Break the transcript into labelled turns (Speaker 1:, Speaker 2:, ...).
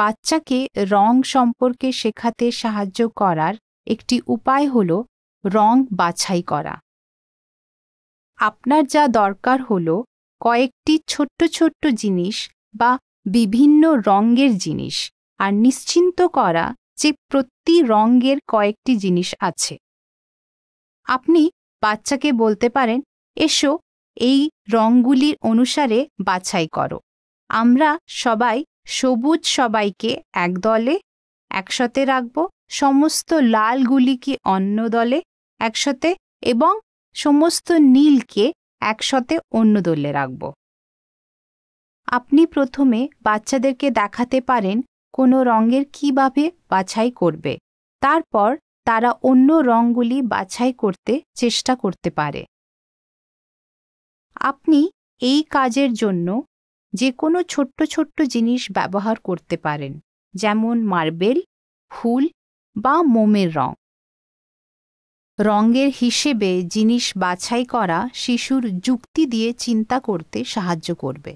Speaker 1: বাচ্চাকে রং সম্পর্কে শেখাতে সাহায্য করার একটি উপায় হল রং বাছাই করা আপনার যা দরকার হল কয়েকটি ছোট্ট ছোট্ট জিনিস বা বিভিন্ন রঙের জিনিস আর নিশ্চিন্ত করা যে প্রতি রঙের কয়েকটি জিনিস আছে আপনি বাচ্চাকে বলতে পারেন এসো এই রঙগুলির অনুসারে বাছাই করো আমরা সবাই সবুজ সবাইকে এক দলে একসাথে রাখব সমস্ত লালগুলিকে অন্য দলে একসাথে এবং সমস্ত নীলকে একসাথে অন্য দলে রাখব আপনি প্রথমে বাচ্চাদেরকে দেখাতে পারেন কোনো রঙের কিভাবে বাছাই করবে তারপর তারা অন্য রঙগুলি বাছাই করতে চেষ্টা করতে পারে আপনি এই কাজের জন্য যে কোনো ছোট্ট ছোট্ট জিনিস ব্যবহার করতে পারেন যেমন মার্বেল ফুল বা মোমের রং রঙের হিসেবে জিনিস বাছাই করা শিশুর যুক্তি দিয়ে চিন্তা করতে সাহায্য করবে